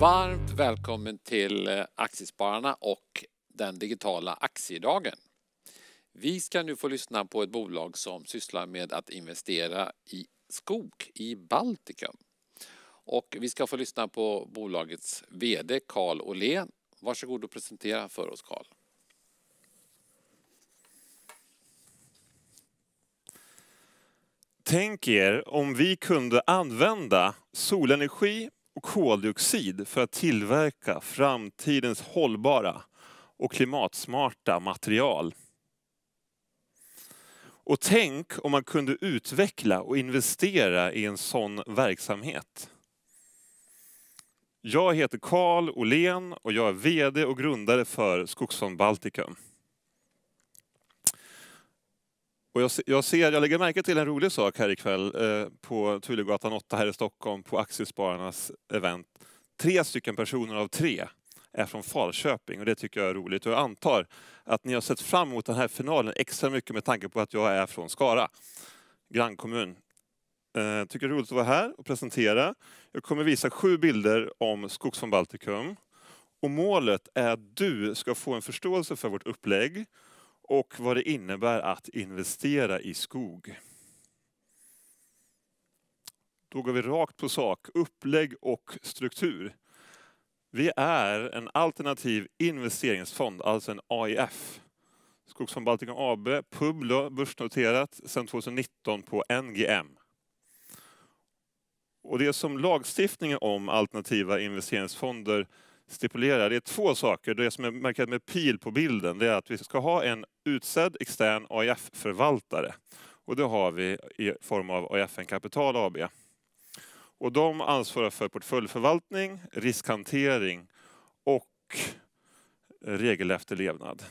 Varmt välkommen till eh, Aktiespararna och den digitala aktiedagen. Vi ska nu få lyssna på ett bolag som sysslar med att investera i skog i Baltikum. Och vi ska få lyssna på bolagets VD Carl Åhlén. Varsågod och presentera för oss Carl. Tänk er om vi kunde använda solenergi och koldioxid för att tillverka framtidens hållbara och klimatsmarta material. Och tänk om man kunde utveckla och investera i en sån verksamhet. Jag heter Karl Olén och jag är VD och grundare för Skogsfond Baltikum. Och jag, jag, ser, jag lägger märke till en rolig sak här ikväll eh, på Tullegatan 8 här i Stockholm på Aktiespararnas event. Tre stycken personer av tre är från Falköping och det tycker jag är roligt. Och jag antar att ni har sett fram emot den här finalen extra mycket med tanke på att jag är från Skara, grannkommun. Eh, tycker det är roligt att vara här och presentera. Jag kommer visa sju bilder om Skogs från Baltikum. Och målet är att du ska få en förståelse för vårt upplägg, och vad det innebär att investera i skog. Då går vi rakt på sak, upplägg och struktur. Vi är en alternativ investeringsfond, alltså en AIF. Skogsfond Baltikum AB, Publo, börsnoterat sedan 2019 på NGM. Och det som lagstiftningen om alternativa investeringsfonder stipulerar, det är två saker. Det som är märkt med pil på bilden, det är att vi ska ha en utsedd extern AIF-förvaltare. Och det har vi i form av AIFN Kapital AB. Och de ansvarar för portföljförvaltning, riskhantering och regelefterlevnad.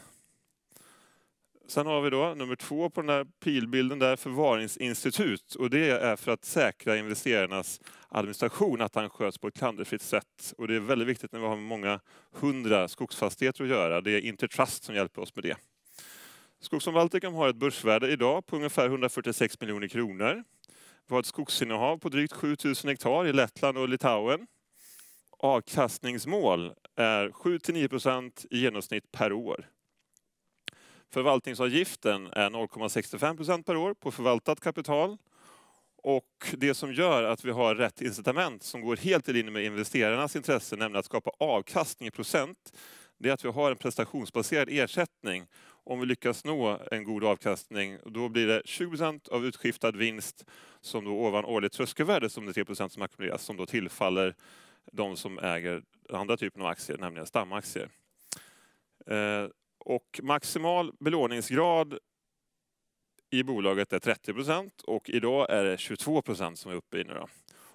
Sen har vi då nummer två på den här pilbilden där, förvaringsinstitut. Och det är för att säkra investerarnas administration, att han sköts på ett klanderfritt sätt. Och det är väldigt viktigt när vi har många hundra skogsfastigheter att göra. Det är Intertrust som hjälper oss med det. Skogsomvalticum har ett börsvärde idag på ungefär 146 miljoner kronor. Vi har ett skogsinnehav på drygt 7000 hektar i Lettland och Litauen. Avkastningsmål är 7-9 procent i genomsnitt per år. Förvaltningsavgiften är 0,65 procent per år på förvaltat kapital. Och det som gör att vi har rätt incitament som går helt i linje med investerarnas intresse, nämligen att skapa avkastning i procent, det är att vi har en prestationsbaserad ersättning. Om vi lyckas nå en god avkastning, då blir det 20 av utskiftad vinst som då ovan årligt tröskelvärde, som det 3 som ackumuleras, som då tillfaller de som äger andra typen av aktier, nämligen stamaktier. Eh, och maximal belåningsgrad i bolaget är 30 procent och idag är det 22 procent som är uppe i nu. Då.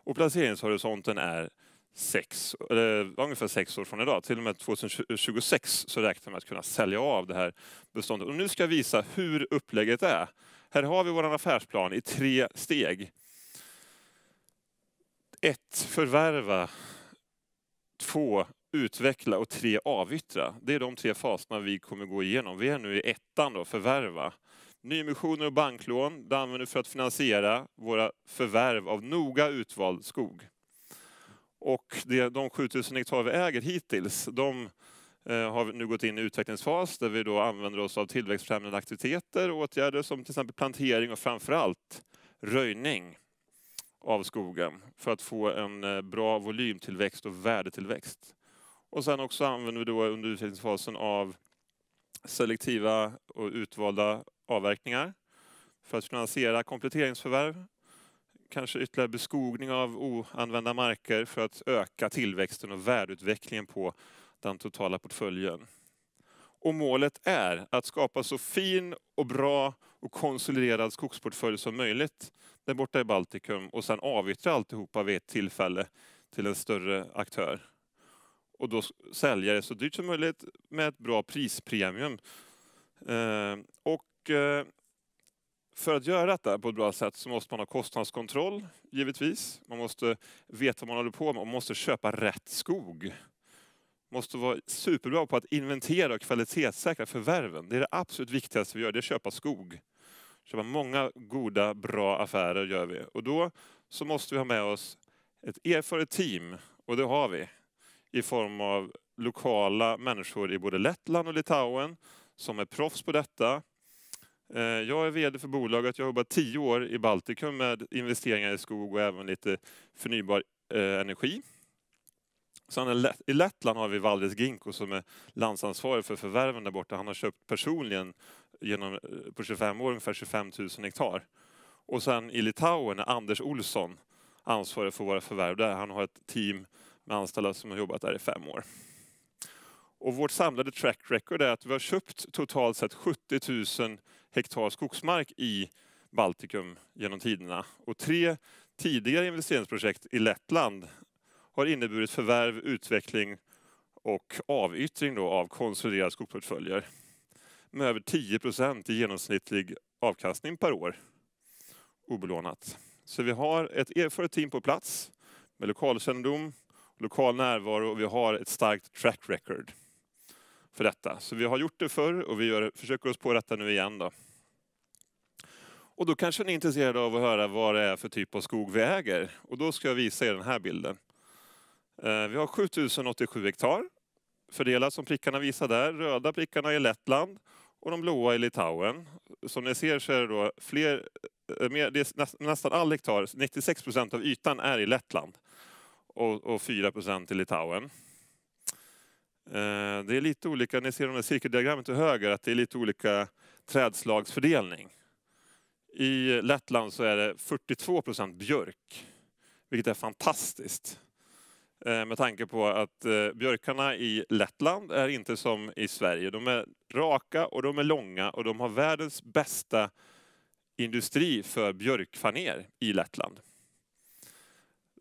Och placeringshorisonten är sex, eller ungefär sex år från idag. Till och med 2026 så räknar man att kunna sälja av det här beståndet. Och nu ska jag visa hur upplägget är. Här har vi vår affärsplan i tre steg. Ett, Förvärva. Två, utveckla och tre avyttra. Det är de tre faserna vi kommer gå igenom. Vi är nu i ettan då, förvärva. Nyemissioner och banklån, det använder vi för att finansiera våra förvärv av noga utvald skog. Och det, de 7000 hektar vi äger hittills, de eh, har nu gått in i utvecklingsfas där vi då använder oss av tillväxtfrämjande aktiviteter och åtgärder som till exempel plantering och framförallt röjning av skogen för att få en eh, bra volymtillväxt och värdetillväxt. Och sen också använder vi då under utvecklingsfasen av selektiva och utvalda avverkningar för att finansiera kompletteringsförvärv. Kanske ytterligare beskogning av oanvända marker för att öka tillväxten och värdeutvecklingen på den totala portföljen. Och målet är att skapa så fin och bra och konsoliderad skogsportfölj som möjligt där borta i Baltikum och sen avyttra alltihopa vid ett tillfälle till en större aktör och då sälja det så dyrt som möjligt med ett bra prispremium. Eh, och eh, för att göra detta på ett bra sätt så måste man ha kostnadskontroll, givetvis. Man måste veta vad man håller på med och man måste köpa rätt skog. Måste vara superbra på att inventera och kvalitetssäkra förvärven. Det är det absolut viktigaste vi gör, det är att köpa skog. Köpa många goda, bra affärer gör vi. Och då så måste vi ha med oss ett erfaret team och det har vi i form av lokala människor i både Lettland och Litauen som är proffs på detta. Eh, jag är VD för bolaget. Jag har jobbat tio år i Baltikum med investeringar i skog och även lite förnybar eh, energi. Sen I Lettland har vi Valdis Ginko som är landsansvarig för förvärven där borta. Han har köpt personligen genom, eh, på 25 år ungefär 25 000 hektar. Och sen i Litauen är Anders Olsson ansvarig för våra förvärv där. Han har ett team med anställda som har jobbat där i fem år. Och vårt samlade track record är att vi har köpt totalt sett 70 000 hektar skogsmark i Baltikum genom tiderna. Och tre tidigare investeringsprojekt i Lettland har inneburit förvärv, utveckling och avyttring då av konsoliderade skogsportföljer med över 10 procent i genomsnittlig avkastning per år obelånat. Så vi har ett erfaret team på plats med lokalkännedom, lokal närvaro och vi har ett starkt track record för detta. Så vi har gjort det förr och vi gör, försöker oss på detta nu igen. Då. Och då kanske ni är intresserade av att höra vad det är för typ av skog vi äger. Och då ska jag visa er den här bilden. Eh, vi har 7087 hektar fördelat som prickarna visar där. Röda prickarna är Lettland och de blåa i Litauen. Som ni ser så är det då fler, eh, det är nästan all hektar, 96 procent av ytan är i Lettland och, och 4 procent i Litauen. Eh, det är lite olika, ni ser under cirkeldiagrammet till höger att det är lite olika trädslagsfördelning. I Lettland så är det 42 procent björk, vilket är fantastiskt. Eh, med tanke på att eh, björkarna i Lettland är inte som i Sverige. De är raka och de är långa och de har världens bästa industri för björkfaner i Lettland.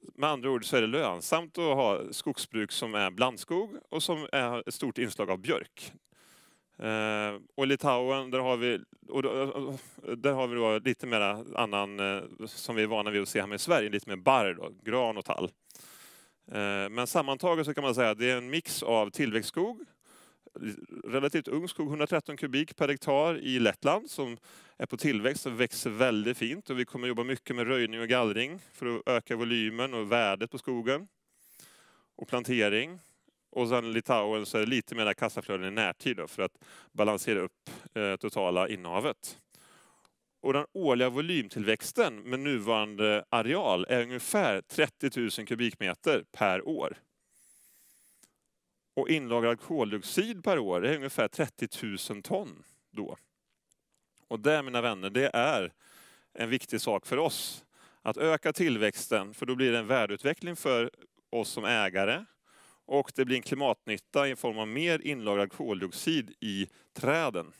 Med andra ord så är det lönsamt att ha skogsbruk som är blandskog och som är ett stort inslag av björk. Eh, och Litauen, där har vi, och då, där har vi då lite mer annan, eh, som vi är vana vid att se här med i Sverige, lite mer barr, då, gran och tall. Eh, men sammantaget så kan man säga att det är en mix av tillväxtskog relativt ung skog, 113 kubik per hektar i Lettland som är på tillväxt och växer väldigt fint. Och vi kommer jobba mycket med röjning och gallring för att öka volymen och värdet på skogen. Och plantering. Och sen Litauen så är det lite mer kassaflöden i närtid då, för att balansera upp eh, totala innehavet. Och den årliga volymtillväxten med nuvarande areal är ungefär 30 000 kubikmeter per år och inlagrad koldioxid per år är ungefär 30 000 ton då. Och det mina vänner, det är en viktig sak för oss. Att öka tillväxten, för då blir det en värdeutveckling för oss som ägare och det blir en klimatnytta i form av mer inlagrad koldioxid i träden.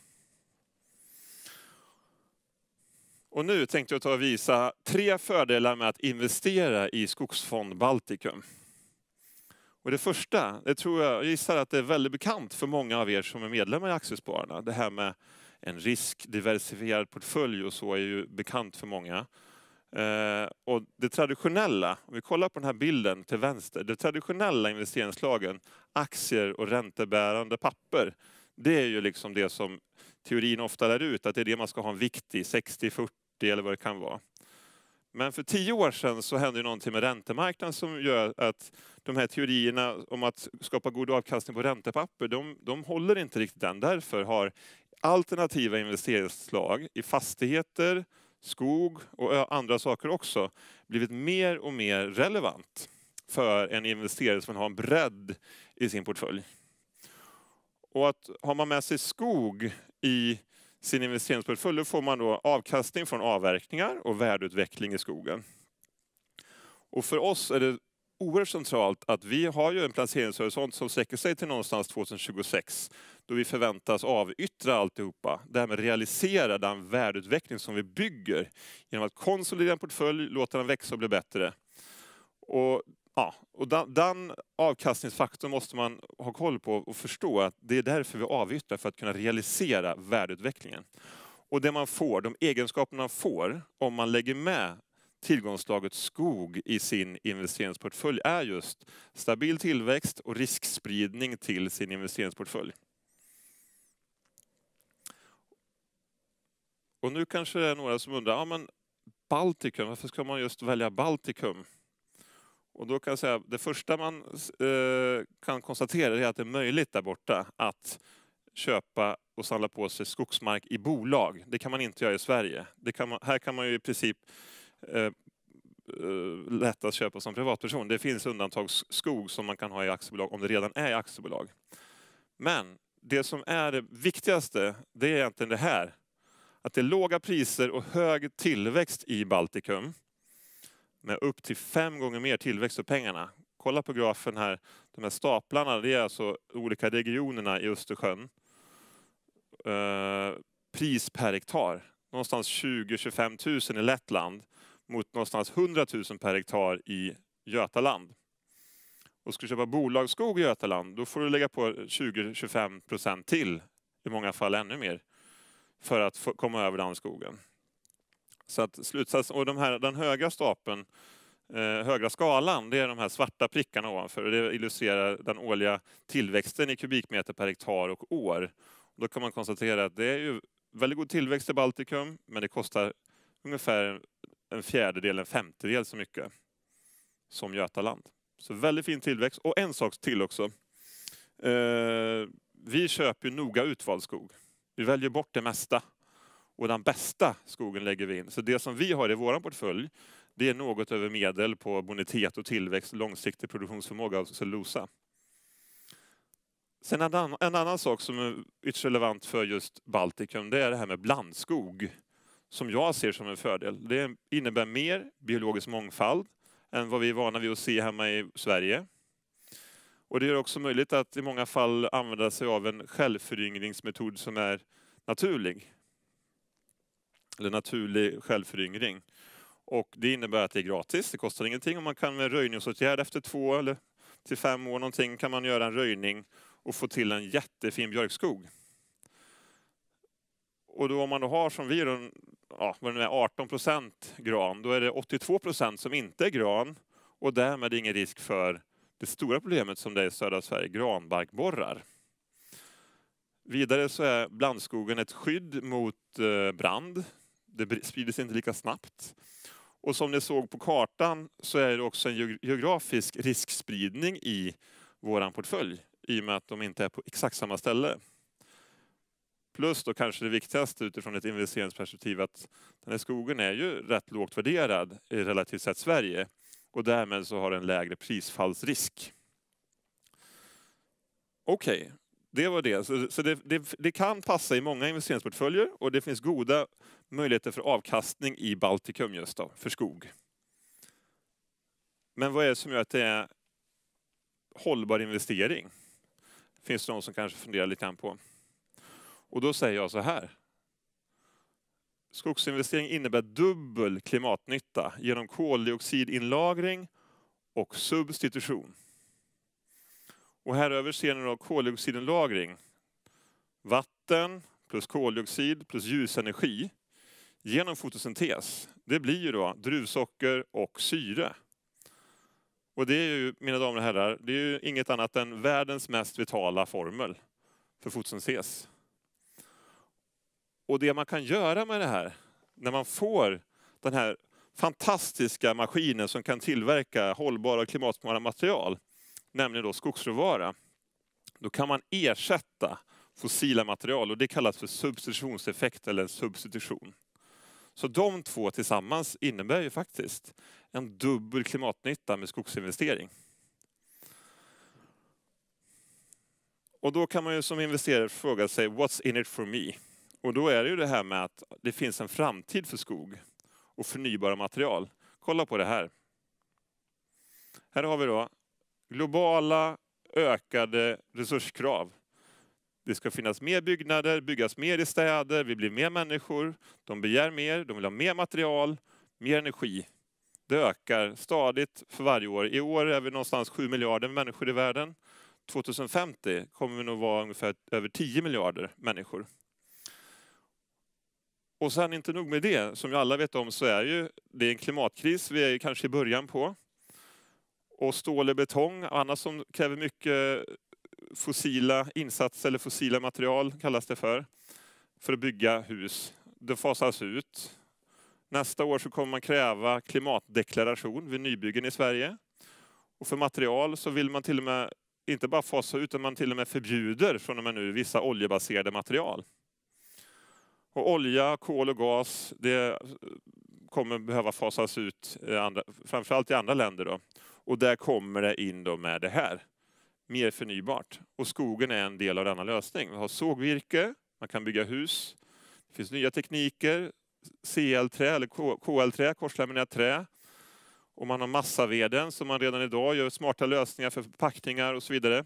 Och nu tänkte jag ta och visa tre fördelar med att investera i Skogsfond Baltikum. Och det första, det tror jag, jag gissar att det är väldigt bekant för många av er som är medlemmar i Aktiespararna. Det här med en riskdiversifierad portfölj och så är ju bekant för många. Eh, och det traditionella, om vi kollar på den här bilden till vänster, det traditionella investeringslagen, aktier och räntebärande papper, det är ju liksom det som teorin ofta lär ut, att det är det man ska ha en vikt i, 60-40 eller vad det kan vara. Men för tio år sedan så hände ju någonting med räntemarknaden som gör att de här teorierna om att skapa god avkastning på räntepapper, de, de håller inte riktigt än. Därför har alternativa investeringsslag i fastigheter, skog och andra saker också blivit mer och mer relevant för en investerare som har en bredd i sin portfölj. Och att har man med sig skog i sin investeringsportfölj då får man då avkastning från avverkningar och värdeutveckling i skogen. Och för oss är det oerhört centralt att vi har ju en placeringshorisont som sträcker sig till någonstans 2026 då vi förväntas avyttra alltihopa. Därmed realisera den värdeutveckling som vi bygger genom att konsolidera en portfölj, låta den växa och bli bättre. Och Ja, och den, avkastningsfaktorn måste man ha koll på och förstå att det är därför vi avyttrar, för att kunna realisera värdeutvecklingen. Och det man får, de egenskaper man får om man lägger med tillgångsslaget skog i sin investeringsportfölj är just stabil tillväxt och riskspridning till sin investeringsportfölj. Och nu kanske det är några som undrar, ja men Baltikum, varför ska man just välja Baltikum? Och då kan jag säga, det första man eh, kan konstatera är att det är möjligt där borta att köpa och samla på sig skogsmark i bolag. Det kan man inte göra i Sverige. Kan man, här kan man ju i princip eh, eh, lätt att köpa som privatperson. Det finns undantagsskog som man kan ha i aktiebolag om det redan är i aktiebolag. Men det som är det viktigaste, det är egentligen det här. Att det är låga priser och hög tillväxt i Baltikum med upp till fem gånger mer tillväxt för pengarna. Kolla på grafen här, de här staplarna, det är alltså olika regionerna i Östersjön. Eh, pris per hektar, någonstans 20-25 000 i Lettland mot någonstans 100 000 per hektar i Götaland. Och ska du köpa bolagsskog i Götaland, då får du lägga på 20-25 procent till, i många fall ännu mer, för att komma över den skogen. Så att slutsatsen, och de här, den högra stapeln, eh, högra skalan, det är de här svarta prickarna ovanför. Det illustrerar den årliga tillväxten i kubikmeter per hektar och år. Då kan man konstatera att det är ju väldigt god tillväxt i Baltikum, men det kostar ungefär en fjärdedel, en femtedel så mycket som Götaland. Så väldigt fin tillväxt. Och en sak till också. Eh, vi köper ju noga utvald skog. Vi väljer bort det mesta och den bästa skogen lägger vi in. Så det som vi har i vår portfölj, det är något över medel på bonitet och tillväxt, långsiktig produktionsförmåga av cellulosa. Sen en annan, en annan sak som är ytterst relevant för just Baltikum, det är det här med blandskog som jag ser som en fördel. Det innebär mer biologisk mångfald än vad vi är vana vid att se hemma i Sverige. Och det gör också möjligt att i många fall använda sig av en självföryngringsmetod som är naturlig eller naturlig självföryngring. Och det innebär att det är gratis, det kostar ingenting och man kan med röjningsåtgärd efter två eller till fem år någonting kan man göra en röjning och få till en jättefin björkskog. Och då om man då har som vi ja, vad är, 18 procent gran, då är det 82 procent som inte är gran och därmed ingen risk för det stora problemet som det är i södra Sverige, granbarkborrar. Vidare så är blandskogen ett skydd mot eh, brand det sprider sig inte lika snabbt. Och som ni såg på kartan så är det också en geografisk riskspridning i vår portfölj i och med att de inte är på exakt samma ställe. Plus då kanske det viktigaste utifrån ett investeringsperspektiv att den här skogen är ju rätt lågt värderad relativt sett Sverige och därmed så har den lägre prisfallsrisk. Okej, okay, det var det. Så, det, det, det kan passa i många investeringsportföljer och det finns goda möjligheter för avkastning i Baltikum just då, för skog. Men vad är det som gör att det är hållbar investering? Finns det någon som kanske funderar lite grann på. Och då säger jag så här. Skogsinvestering innebär dubbel klimatnytta genom koldioxidinlagring och substitution. Och här över ser ni då koldioxidinlagring. Vatten plus koldioxid plus ljusenergi genom fotosyntes, det blir ju då druvsocker och syre. Och det är ju, mina damer och herrar, det är ju inget annat än världens mest vitala formel för fotosyntes. Och det man kan göra med det här, när man får den här fantastiska maskinen som kan tillverka hållbara och klimatsmarta material, nämligen då skogsråvara, då kan man ersätta fossila material och det kallas för substitutionseffekt eller substitution. Så de två tillsammans innebär ju faktiskt en dubbel klimatnytta med skogsinvestering. Och då kan man ju som investerare fråga sig, what's in it for me? Och då är det ju det här med att det finns en framtid för skog och förnybara material. Kolla på det här. Här har vi då globala ökade resurskrav det ska finnas mer byggnader, byggas mer i städer, vi blir mer människor. De begär mer, de vill ha mer material, mer energi. Det ökar stadigt för varje år. I år är vi någonstans 7 miljarder människor i världen. 2050 kommer vi nog vara ungefär över 10 miljarder människor. Och sen inte nog med det, som ju alla vet om så är ju det är en klimatkris vi är kanske i början på. Och stål och betong, annat som kräver mycket fossila insatser eller fossila material kallas det för, för att bygga hus. Det fasas ut. Nästa år så kommer man kräva klimatdeklaration vid nybyggen i Sverige. Och för material så vill man till och med inte bara fasa ut, utan man till och med förbjuder från och med nu vissa oljebaserade material. Och olja, kol och gas, det kommer behöva fasas ut, andra, framförallt i andra länder. Då. Och där kommer det in då med det här mer förnybart. Och skogen är en del av denna lösning. Vi har sågvirke, man kan bygga hus, det finns nya tekniker, CL-trä eller KL-trä, korslaminerat trä. Och man har massaveden som man redan idag gör smarta lösningar för förpackningar och så vidare.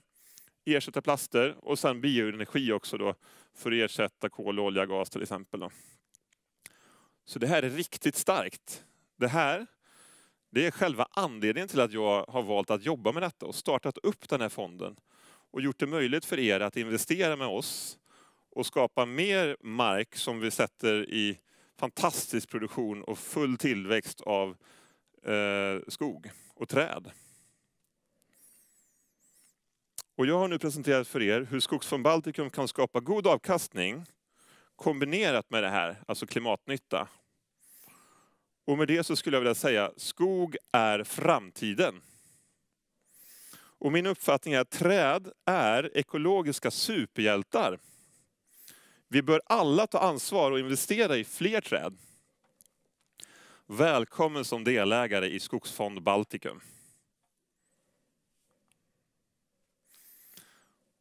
Ersätta plaster och sen bioenergi också då för att ersätta kol, olja, gas till exempel. Då. Så det här är riktigt starkt. Det här det är själva anledningen till att jag har valt att jobba med detta och startat upp den här fonden och gjort det möjligt för er att investera med oss och skapa mer mark som vi sätter i fantastisk produktion och full tillväxt av eh, skog och träd. Och jag har nu presenterat för er hur Skogsfond Baltikum kan skapa god avkastning kombinerat med det här, alltså klimatnytta och med det så skulle jag vilja säga, skog är framtiden. Och min uppfattning är att träd är ekologiska superhjältar. Vi bör alla ta ansvar och investera i fler träd. Välkommen som delägare i Skogsfond Baltikum.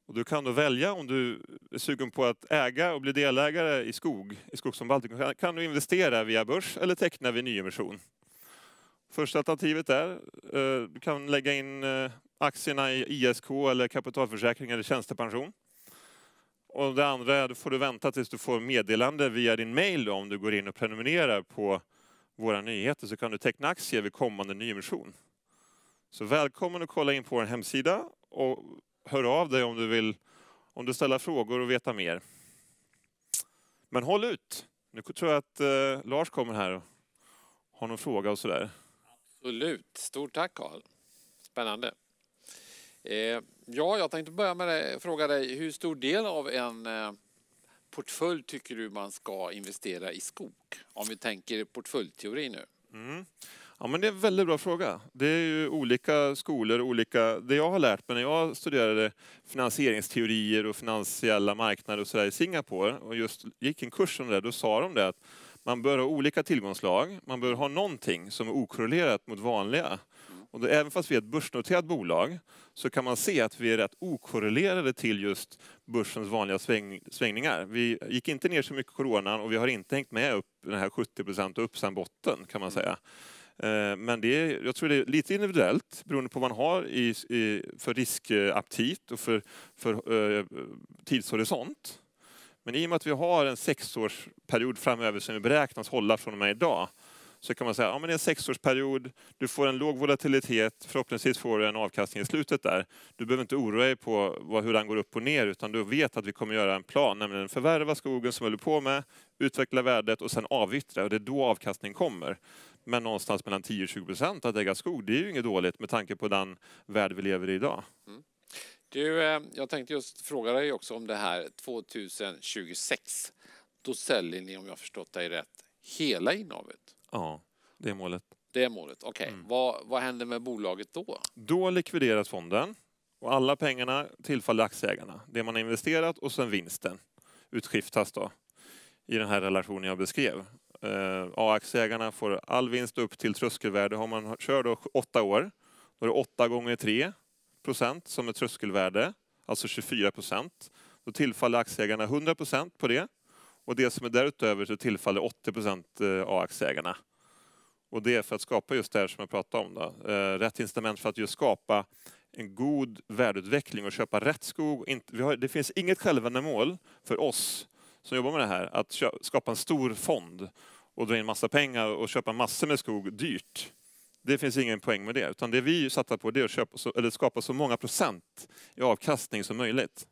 Och du kan då välja om du är sugen på att äga och bli delägare i skog, i skogsomvandling, kan du investera via börs eller teckna vid nyemission. Första alternativet är, eh, du kan lägga in eh, aktierna i ISK eller kapitalförsäkring eller tjänstepension. Och det andra är, då får du vänta tills du får meddelande via din mail om du går in och prenumererar på våra nyheter så kan du teckna aktier vid kommande nyemission. Så välkommen att kolla in på vår hemsida och hör av dig om du vill, om du ställer frågor och veta mer. Men håll ut. Nu tror jag att eh, Lars kommer här och har någon fråga och sådär. Absolut. Stort tack Karl. Spännande. Eh, ja, jag tänkte börja med att fråga dig, hur stor del av en eh, portfölj tycker du man ska investera i skog? Om vi tänker portföljteori nu. Mm. Ja, men det är en väldigt bra fråga. Det är ju olika skolor, olika... Det jag har lärt mig när jag studerade finansieringsteorier och finansiella marknader och sådär i Singapore och just gick en kurs om det, då sa de det att man bör ha olika tillgångslag, man bör ha någonting som är okorrelerat mot vanliga. Mm. Och då, även fast vi är ett börsnoterat bolag så kan man se att vi är rätt okorrelerade till just börsens vanliga sväng, svängningar. Vi gick inte ner så mycket coronan och vi har inte hängt med upp den här 70 procent upp sen botten kan man mm. säga. Eh, men det jag tror det är lite individuellt beroende på vad man har i, i, för riskaptit och för, för eh, tidshorisont. Men i och med att vi har en sexårsperiod framöver som vi beräknas hålla från och med idag så kan man säga att ja, det är en sexårsperiod, du får en låg volatilitet, förhoppningsvis får du en avkastning i slutet där. Du behöver inte oroa dig på vad, hur den går upp och ner utan du vet att vi kommer göra en plan, nämligen förvärva skogen som vi håller på med, utveckla värdet och sen avyttra och det är då avkastningen kommer men någonstans mellan 10 och 20 procent att äga skog, det är ju inget dåligt med tanke på den värld vi lever i idag. Mm. Du, eh, jag tänkte just fråga dig också om det här 2026. Då säljer ni, om jag förstått dig rätt, hela innehavet? Ja, det är målet. Det är målet, okej. Okay. Mm. Vad, vad händer med bolaget då? Då likvideras fonden och alla pengarna tillfaller aktieägarna. Det man har investerat och sen vinsten utskiftas då i den här relationen jag beskrev. Eh, A-aktieägarna får all vinst upp till tröskelvärde. Har man kör då åtta år, då är det 8 gånger 3 procent som är tröskelvärde, alltså 24 procent. Då tillfaller aktieägarna 100 procent på det. Och det som är därutöver så tillfaller 80 procent eh, A-aktieägarna. Och det är för att skapa just det här som jag pratade om. Då. Eh, rätt incitament för att just skapa en god värdeutveckling och köpa rätt skog. det finns inget självändamål för oss som jobbar med det här att skapa en stor fond och dra in massa pengar och köpa massor med skog dyrt. Det finns ingen poäng med det, utan det vi satsar på det är att köpa så, eller skapa så många procent i avkastning som möjligt.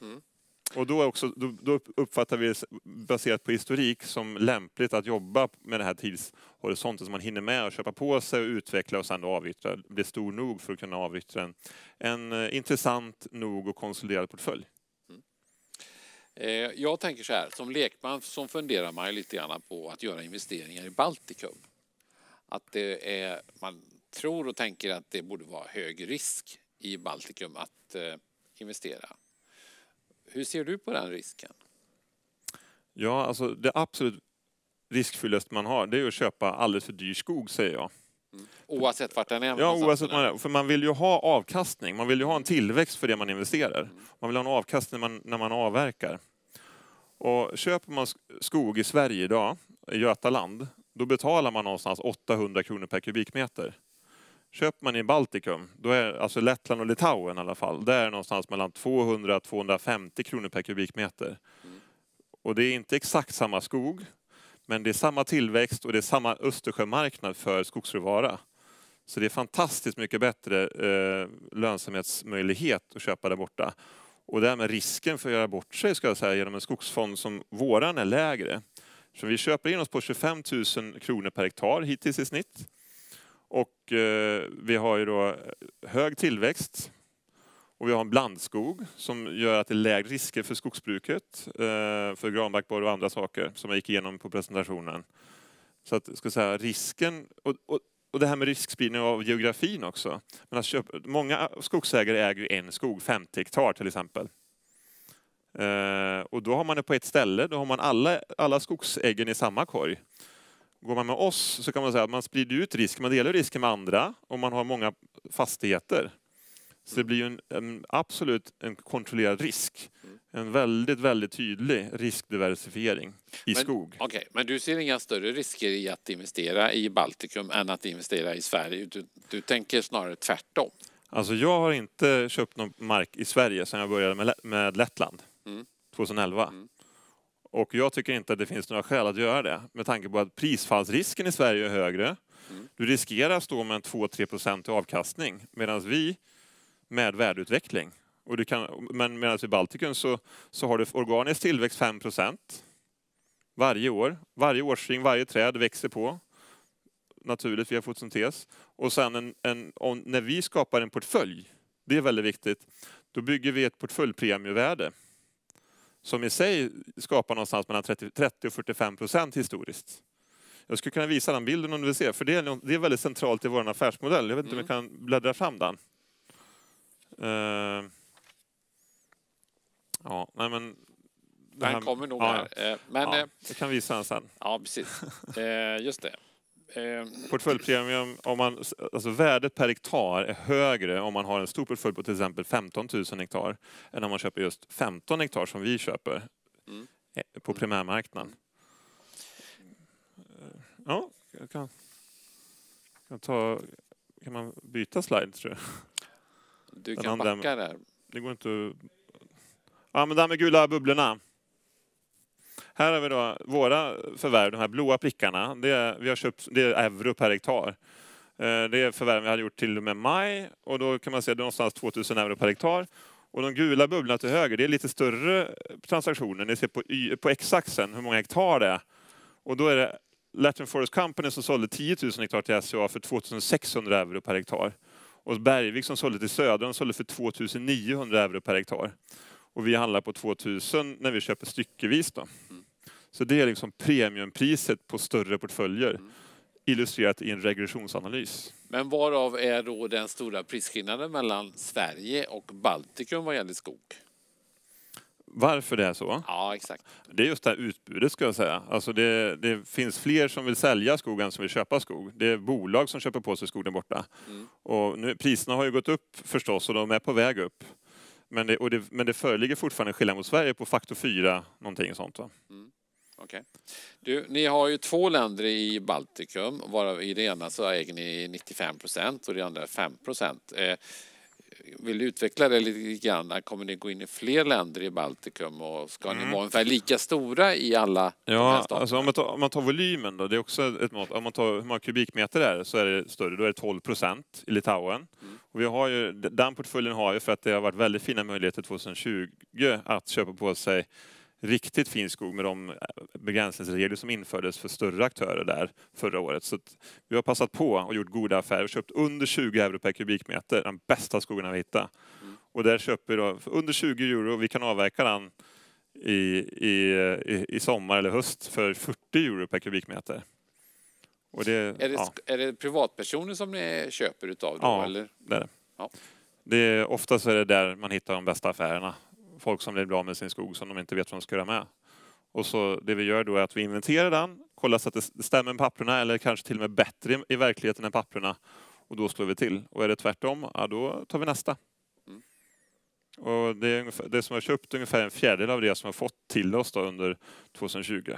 Mm. Och då, också, då, då, uppfattar vi baserat på historik som lämpligt att jobba med den här tidshorisonten så man hinner med att köpa på sig och utveckla och sen avyttra, bli stor nog för att kunna avyttra en, en eh, intressant nog och konsoliderad portfölj. Eh, jag tänker så här, som lekman som funderar man ju lite grann på att göra investeringar i Baltikum. Att det är, man tror och tänker att det borde vara hög risk i Baltikum att eh, investera. Hur ser du på den risken? Ja, alltså det absolut riskfyllaste man har, det är att köpa alldeles för dyr skog, säger jag. Mm. Oavsett vart den är? Ja, oavsett man För man vill ju ha avkastning, man vill ju ha en tillväxt för det man investerar. Mm. Man vill ha en avkastning när man, när man avverkar. Och köper man skog i Sverige idag, i Götaland, då betalar man någonstans 800 kronor per kubikmeter. Köper man i Baltikum, då är, alltså Lettland och Litauen i alla fall, där är det någonstans mellan 200-250 kronor per kubikmeter. Och det är inte exakt samma skog, men det är samma tillväxt och det är samma Östersjömarknad för skogsråvara. Så det är fantastiskt mycket bättre eh, lönsamhetsmöjlighet att köpa där borta. Och därmed risken för att göra bort sig ska jag säga, genom en skogsfond som våran är lägre. Så vi köper in oss på 25 000 kronor per hektar hittills i snitt. Och eh, vi har ju då eh, hög tillväxt och vi har en blandskog som gör att det är lägre risker för skogsbruket, eh, för granbarkborre och andra saker som jag gick igenom på presentationen. Så att, ska säga, risken... Och, och och det här med riskspridning av geografin också. Men att köpa, många skogsägare äger ju en skog, 50 hektar till exempel. Eh, och då har man det på ett ställe, då har man alla, alla skogsäggen i samma korg. Går man med oss så kan man säga att man sprider ut risk, man delar risken med andra och man har många fastigheter. Så det blir ju en, en, absolut en kontrollerad risk en väldigt, väldigt tydlig riskdiversifiering i men, skog. Okay, men du ser inga större risker i att investera i Baltikum än att investera i Sverige? Du, du tänker snarare tvärtom? Alltså jag har inte köpt någon mark i Sverige sedan jag började med, med Lettland mm. 2011. Mm. Och jag tycker inte att det finns några skäl att göra det med tanke på att prisfallsrisken i Sverige är högre. Mm. Du riskerar att stå med en 2-3 i avkastning medan vi med värdeutveckling och det kan, men medan i Baltikum så, så har du organisk tillväxt 5 varje år. Varje årsring, varje träd växer på naturligt via fotosyntes. Och sen en, en, om, när vi skapar en portfölj, det är väldigt viktigt, då bygger vi ett portföljpremievärde som i sig skapar någonstans mellan 30, 30 och 45 procent historiskt. Jag skulle kunna visa den bilden om du vill se, för det är, det är väldigt centralt i vår affärsmodell. Jag vet inte mm. om jag mm. kan bläddra fram den. Uh, Ja, nej men... Den här, kommer nog ja, här. Eh, men, ja, jag eh, kan visa den sen. Ja, precis. Eh, just det. Portföljpremium, om man, alltså värdet per hektar är högre om man har en stor portfölj på till exempel 15 000 hektar än om man köper just 15 hektar som vi köper mm. på primärmarknaden. Ja, jag kan, kan, ta, kan man byta slide tror jag? Du kan backa där. Det går inte att Ja, men där med gula bubblorna. Här har vi då våra förvärv, de här blåa prickarna. Det är, vi har köpt, det är euro per hektar. Eh, det är förvärv vi hade gjort till och med maj och då kan man se att det är någonstans 2000 euro per hektar. Och de gula bubblorna till höger, det är lite större transaktioner. Ni ser på, y, på x-axeln hur många hektar det är. Och då är det Latin Forest Company som sålde 10 000 hektar till SCA för 2600 euro per hektar. Och Bergvik som sålde till Södra, de sålde för 2900 euro per hektar. Och vi handlar på 2000 när vi köper styckevis. Då. Mm. Så det är liksom premiumpriset på större portföljer. Mm. Illustrerat i en regressionsanalys. Men varav är då den stora prisskillnaden mellan Sverige och Baltikum vad gäller skog? Varför det är så? Ja, exakt. Det är just det här utbudet ska jag säga. Alltså det, det, finns fler som vill sälja skog än som vill köpa skog. Det är bolag som köper på sig skog där borta. Mm. Och nu, priserna har ju gått upp förstås och de är på väg upp. Men det, och det, men det föreligger fortfarande en skillnad mot Sverige på faktor fyra, någonting sånt. Va? Mm. Okay. Du, ni har ju två länder i Baltikum, varav i det ena så äger ni 95 procent och i det andra 5 procent. Eh, vill utveckla det lite grann? Kommer ni gå in i fler länder i Baltikum och ska mm. ni vara ungefär lika stora i alla ja, de här Alltså om, man tar, om man tar volymen då, det är också ett mått. Om man tar hur många kubikmeter det är så är det större, då är det 12 procent i Litauen. Mm. Och vi har ju, den portföljen har ju för att det har varit väldigt fina möjligheter 2020 att köpa på sig riktigt fin skog med de eh, begränsningsregler som infördes för större aktörer där förra året. Så vi har passat på och gjort goda affärer. Vi köpt under 20 euro per kubikmeter, den bästa skogen vi hittat. Mm. Och där köper vi då under 20 euro, vi kan avverka den i, i, i sommar eller höst för 40 euro per kubikmeter. Det, är, det, ja. är det privatpersoner som ni köper utav då? Ja, eller? det är det. Ja. det oftast är det där man hittar de bästa affärerna folk som blir av med sin skog som de inte vet vad de ska göra med. Och så det vi gör då är att vi inventerar den, kollar så att det stämmer med papperna eller kanske till och med bättre i verkligheten än papperna. Och då slår vi till. Och är det tvärtom, ja, då tar vi nästa. Mm. Och det, är ungefär, det som har köpt ungefär en fjärdedel av det som har fått till oss under 2020.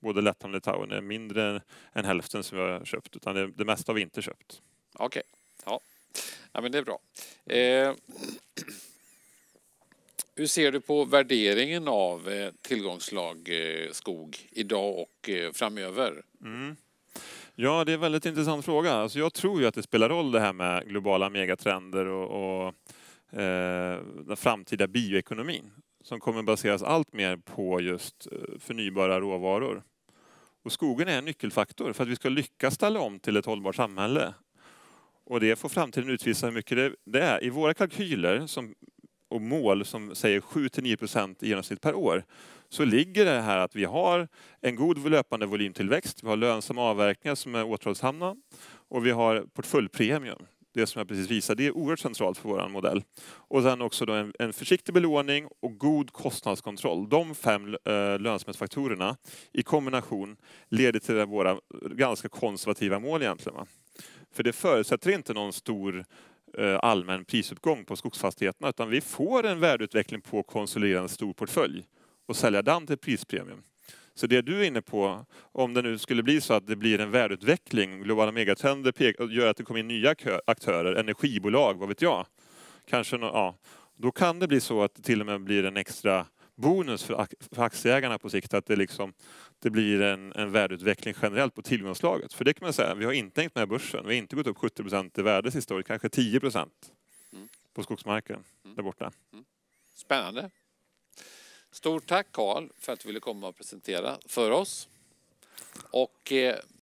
Både Lettland och Litauen är mindre än hälften som vi har köpt, utan det, det mesta har vi inte köpt. Okej, okay. ja. ja men det är bra. Eh, hur ser du på värderingen av eh, tillgångslag eh, skog idag och eh, framöver? Mm. Ja, det är en väldigt intressant fråga. Alltså jag tror ju att det spelar roll det här med globala megatrender och, och eh, den framtida bioekonomin som kommer baseras allt mer på just förnybara råvaror. Och skogen är en nyckelfaktor för att vi ska lyckas ställa om till ett hållbart samhälle. Och det får framtiden utvisa hur mycket det, det är. I våra kalkyler som och mål som säger 7-9 i genomsnitt per år så ligger det här att vi har en god löpande volymtillväxt, vi har lönsamma avverkningar som är återhållsamma och vi har portföljpremium. Det som jag precis visade, det är oerhört centralt för vår modell. Och sen också då en, en försiktig belåning och god kostnadskontroll. De fem eh, lönsamhetsfaktorerna i kombination leder till våra ganska konservativa mål egentligen. För det förutsätter inte någon stor Eh, allmän prisuppgång på skogsfastigheterna utan vi får en värdeutveckling på konsoliderande stor portfölj och sälja den till prispremium. Så det du är inne på, om det nu skulle bli så att det blir en värdeutveckling, globala megatrender gör att det kommer in nya aktörer, energibolag, vad vet jag. Kanske, ja, då kan det bli så att det till och med blir en extra bonus för, aktieägarna på sikt att det, liksom, det blir en, en värdeutveckling generellt på tillgångsslaget. För det kan man säga, vi har inte hängt med börsen. Vi har inte gått upp 70 i värde sista året, kanske 10 procent mm. på skogsmarken mm. där borta. Mm. Spännande. Stort tack Carl, för att du ville komma och presentera för oss. Och eh,